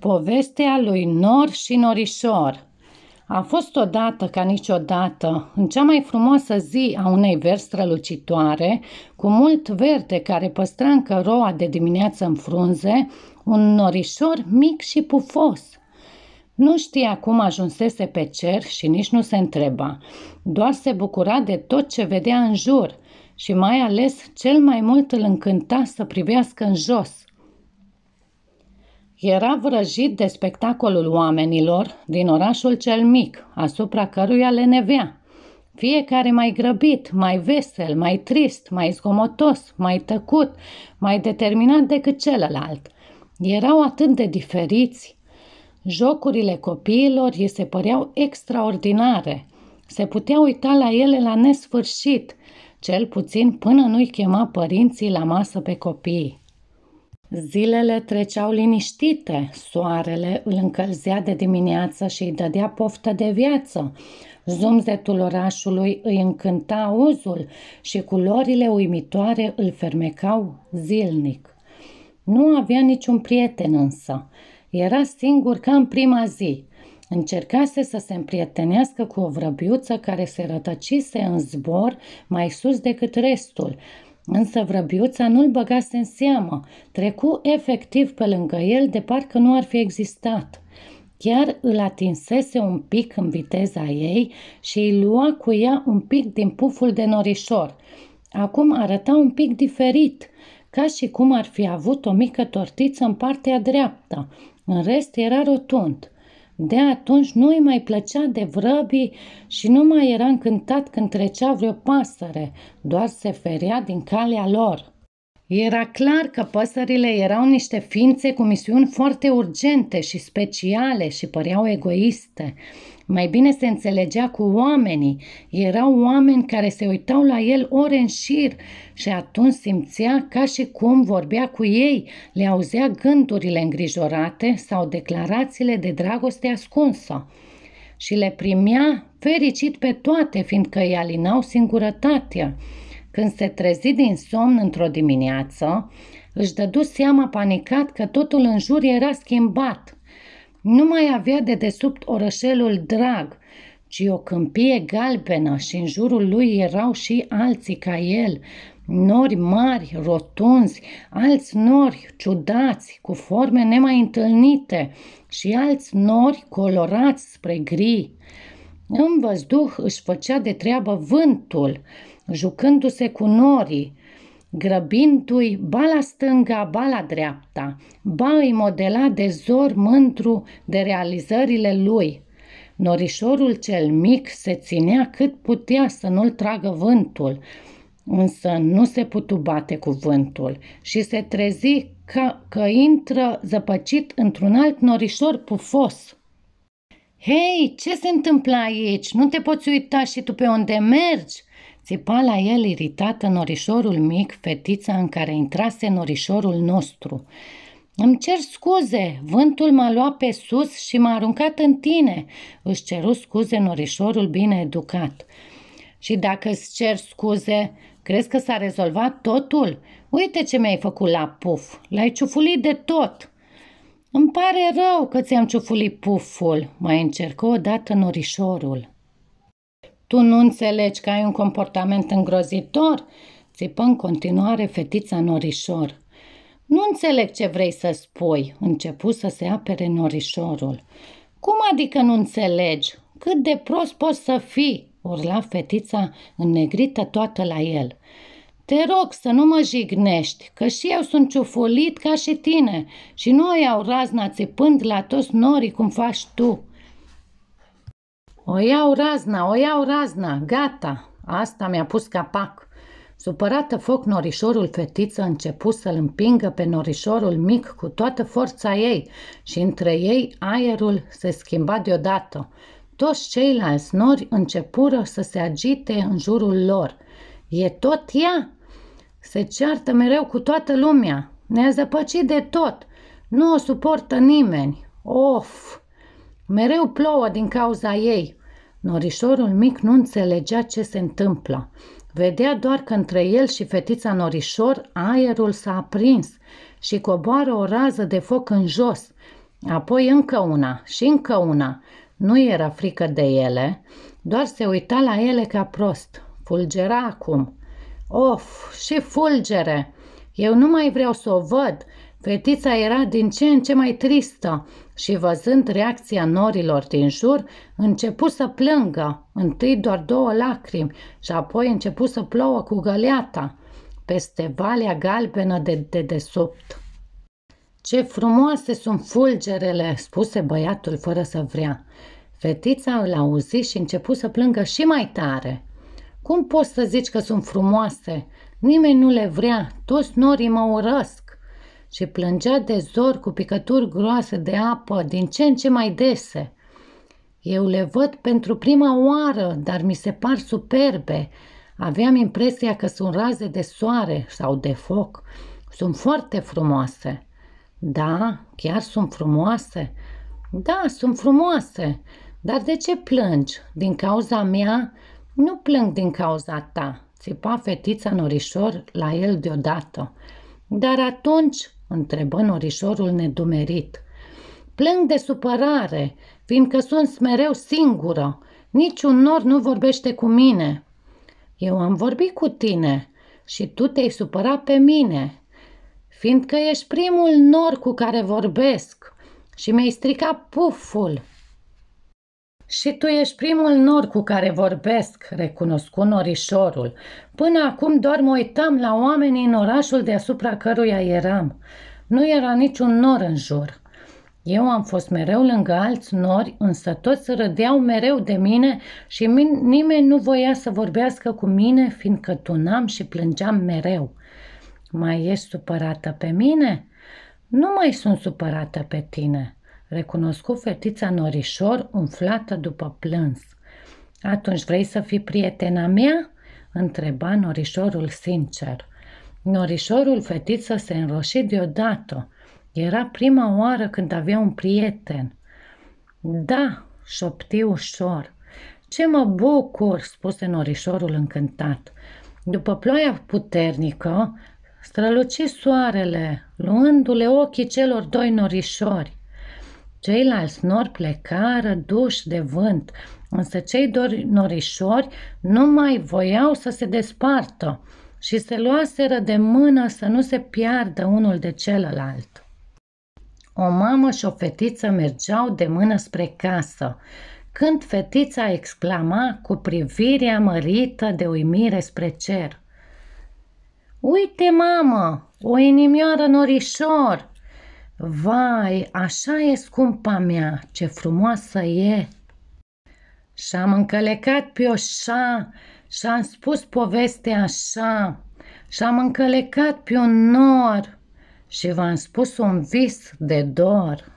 Povestea lui Nor și Norișor A fost odată ca niciodată, în cea mai frumoasă zi a unei veri strălucitoare, cu mult verde care păstra încă roa de dimineață în frunze, un norișor mic și pufos. Nu știa cum ajunsese pe cer și nici nu se întreba, doar se bucura de tot ce vedea în jur și mai ales cel mai mult îl încânta să privească în jos – era vrăjit de spectacolul oamenilor din orașul cel mic, asupra căruia le nevea. Fiecare mai grăbit, mai vesel, mai trist, mai zgomotos, mai tăcut, mai determinat decât celălalt. Erau atât de diferiți. Jocurile copiilor îi se păreau extraordinare. Se putea uita la ele la nesfârșit, cel puțin până nu-i chema părinții la masă pe copii. Zilele treceau liniștite, soarele îl încălzea de dimineață și îi dădea poftă de viață. Zumzetul orașului îi încânta uzul și culorile uimitoare îl fermecau zilnic. Nu avea niciun prieten însă. Era singur ca în prima zi. Încercase să se împrietenească cu o vrăbiuță care se rătăcise în zbor mai sus decât restul – Însă vrăbiuța nu-l băgase în seamă, trecu efectiv pe lângă el de parcă nu ar fi existat. Chiar îl atinsese un pic în viteza ei și îi lua cu ea un pic din puful de norișor. Acum arăta un pic diferit, ca și cum ar fi avut o mică tortiță în partea dreaptă. În rest era rotund. De atunci nu îi mai plăcea de vrăbii și nu mai era încântat când trecea vreo pasăre, doar se feria din calea lor. Era clar că păsările erau niște ființe cu misiuni foarte urgente și speciale și păreau egoiste mai bine se înțelegea cu oamenii. Erau oameni care se uitau la el ore în șir și atunci simțea ca și cum vorbea cu ei, le auzea gândurile îngrijorate sau declarațiile de dragoste ascunsă și le primea fericit pe toate, fiindcă îi alinau singurătatea. Când se trezi din somn într-o dimineață, își dădu seama panicat că totul în jur era schimbat – nu mai avea de desubt orășelul drag, ci o câmpie galbenă și în jurul lui erau și alții ca el, nori mari, rotunzi, alți nori ciudați, cu forme nemai întâlnite și alți nori colorați spre gri. În văzduh își făcea de treabă vântul, jucându-se cu norii grăbindu-i ba la stânga, ba la dreapta. Ba îi modela de zor mântru de realizările lui. Norișorul cel mic se ținea cât putea să nu-l tragă vântul, însă nu se putu bate cu vântul și se trezi ca că intră zăpăcit într-un alt norișor pufos. Hei, ce se întâmplă aici? Nu te poți uita și tu pe unde mergi?" Țipa la el iritată norișorul mic, fetița în care intrase norișorul nostru. Îmi cer scuze, vântul m-a luat pe sus și m-a aruncat în tine, își ceru scuze norișorul bine educat. Și dacă îți cer scuze, crezi că s-a rezolvat totul? Uite ce mi-ai făcut la puf, l-ai ciufulit de tot. Îmi pare rău că ți-am ciufulit puful, mai încercă odată norișorul. Tu nu înțelegi că ai un comportament îngrozitor? Țipă în continuare fetița norișor. Nu înțeleg ce vrei să spui, începu să se apere norișorul. Cum adică nu înțelegi? Cât de prost poți să fii? urla fetița înnegrită toată la el. Te rog să nu mă jignești, că și eu sunt ciufulit ca și tine și nu o iau razna țipând la toți norii cum faci tu. O iau razna, o iau razna, gata! Asta mi-a pus capac. Supărată foc norișorul fetiță început să-l împingă pe norișorul mic cu toată forța ei și între ei aerul se schimba deodată. Toți ceilalți nori începură să se agite în jurul lor. E tot ea? Se ceartă mereu cu toată lumea. Ne-a zăpăcit de tot. Nu o suportă nimeni. Of! Mereu plouă din cauza ei. Norișorul mic nu înțelegea ce se întâmplă. Vedea doar că între el și fetița norișor aerul s-a aprins și coboară o rază de foc în jos. Apoi încă una și încă una. Nu era frică de ele, doar se uita la ele ca prost. Fulgera acum. Of, și fulgere! Eu nu mai vreau să o văd. Fetița era din ce în ce mai tristă și văzând reacția norilor din jur, începu să plângă, întâi doar două lacrimi și apoi începu să plouă cu găleata peste valea galbenă de dedesubt. Ce frumoase sunt fulgerele!" spuse băiatul fără să vrea. Fetița îl auzi și începu să plângă și mai tare. Cum poți să zici că sunt frumoase? Nimeni nu le vrea, toți norii mă urăsc și plângea de zor cu picături groase de apă, din ce în ce mai dese. Eu le văd pentru prima oară, dar mi se par superbe. Aveam impresia că sunt raze de soare sau de foc. Sunt foarte frumoase. Da, chiar sunt frumoase. Da, sunt frumoase. Dar de ce plângi? Din cauza mea? Nu plâng din cauza ta, țipa fetița norișor la el deodată. Dar atunci întrebă norișorul nedumerit. Plâng de supărare, fiindcă sunt mereu singură. Niciun nor nu vorbește cu mine. Eu am vorbit cu tine și tu te-ai supărat pe mine, fiindcă ești primul nor cu care vorbesc și mi-ai stricat puful. Și tu ești primul nor cu care vorbesc, recunoscu norișorul. Până acum doar mă uitam la oamenii în orașul deasupra căruia eram. Nu era niciun nor în jur. Eu am fost mereu lângă alți nori, însă toți râdeau mereu de mine și nimeni nu voia să vorbească cu mine, fiindcă tunam și plângeam mereu. Mai ești supărată pe mine? Nu mai sunt supărată pe tine recunoscu fetița norișor umflată după plâns. Atunci vrei să fii prietena mea?" întreba norișorul sincer. Norișorul fetiță se înroși deodată. Era prima oară când avea un prieten. Da, șopti ușor. Ce mă bucur, spuse norișorul încântat. După ploaia puternică, străluci soarele, luându-le ochii celor doi norișori. Ceilalți nori plecară duși de vânt, însă cei doi norișori nu mai voiau să se despartă și se luaseră de mână să nu se piardă unul de celălalt. O mamă și o fetiță mergeau de mână spre casă, când fetița exclama cu privirea mărită de uimire spre cer. Uite, mamă, o inimioară norișor! Vai, așa e scumpa mea, ce frumoasă e! Și am încălecat pe o șa și am spus povestea așa și am încălecat pe un nor și v-am spus un vis de dor.